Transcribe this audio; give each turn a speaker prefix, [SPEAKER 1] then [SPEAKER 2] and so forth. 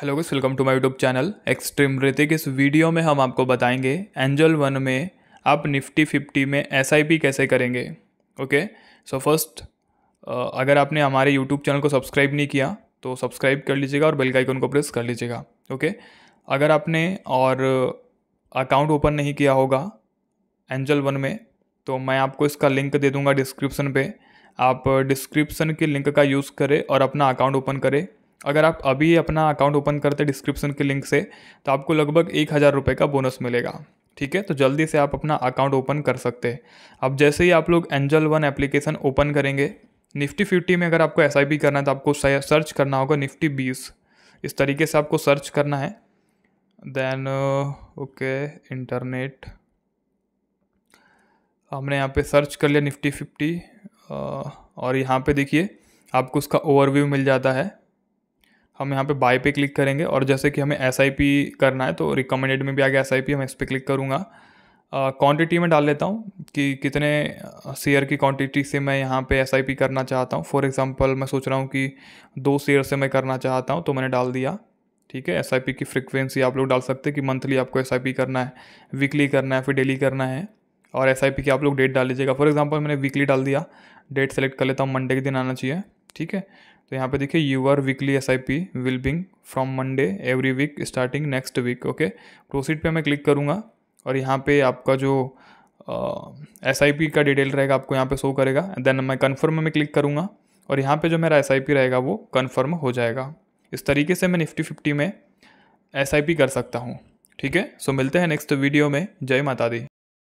[SPEAKER 1] Hello guys welcome to my YouTube channel extreme Hrithik इस video में हम आपको बताएंगे एंजल वन में आप निफ्टी फिफ्टी में एस कैसे करेंगे ओके सो फर्स्ट अगर आपने हमारे यूट्यूब चैनल को सब्सक्राइब नहीं किया तो सब्सक्राइब कर लीजिएगा और बेल का आइकन को प्रेस कर लीजिएगा ओके okay? अगर आपने और अकाउंट ओपन नहीं किया होगा एंजल वन में तो मैं आपको इसका लिंक दे दूँगा डिस्क्रिप्सन पर आप डिस्क्रिप्सन के लिंक का यूज़ करें और अपना अकाउंट ओपन करें अगर आप अभी अपना अकाउंट ओपन करते डिस्क्रिप्शन के लिंक से तो आपको लगभग एक हज़ार रुपये का बोनस मिलेगा ठीक है तो जल्दी से आप अपना अकाउंट ओपन कर सकते हैं अब जैसे ही आप लोग एंजल वन एप्लीकेशन ओपन करेंगे निफ्टी फिफ्टी में अगर आपको एस करना है तो आपको सर्च करना होगा निफ्टी बीस इस तरीके से आपको सर्च करना है देन ओके इंटरनेट हमने यहाँ पे सर्च कर लिया निफ्टी फिफ्टी uh, और यहाँ पे देखिए आपको उसका ओवरव्यू मिल जाता है हम यहाँ पे बाय पे क्लिक करेंगे और जैसे कि हमें एस करना है तो रिकमेंडेड में भी आ गया एस आई मैं इस पर क्लिक करूँगा क्वांटिटी में डाल लेता हूँ कि कितने शेयर की क्वांटिटी से मैं यहाँ पे एस करना चाहता हूँ फॉर एग्ज़ाम्पल मैं सोच रहा हूँ कि दो शेयर से मैं करना चाहता हूँ तो मैंने डाल दिया ठीक है एस की फ्रिक्वेंसी आप लोग डाल सकते हैं कि मंथली आपको एस करना है वीकली करना है फिर डेली करना है और एस की आप लोग डेट डाल लीजिएगा फॉर एग्ज़ाम्पल मैंने वीकली डाल दिया डेट सेलेक्ट कर लेता हूँ मंडे के दिन आना चाहिए ठीक है तो यहाँ पे देखिए you are weekly S I P will being from Monday every week starting next week okay proceed पे मैं क्लिक करूँगा और यहाँ पे आपका जो एस आई पी का डिटेल रहेगा आपको यहाँ पे शो करेगा देन मैं कन्फर्म में क्लिक करूँगा और यहाँ पे जो मेरा एस आई पी रहेगा वो कन्फर्म हो जाएगा इस तरीके से मैं निफ्टी फिफ्टी में एस आई पी कर सकता हूँ ठीक है सो मिलते हैं नेक्स्ट वीडियो में जय माता दी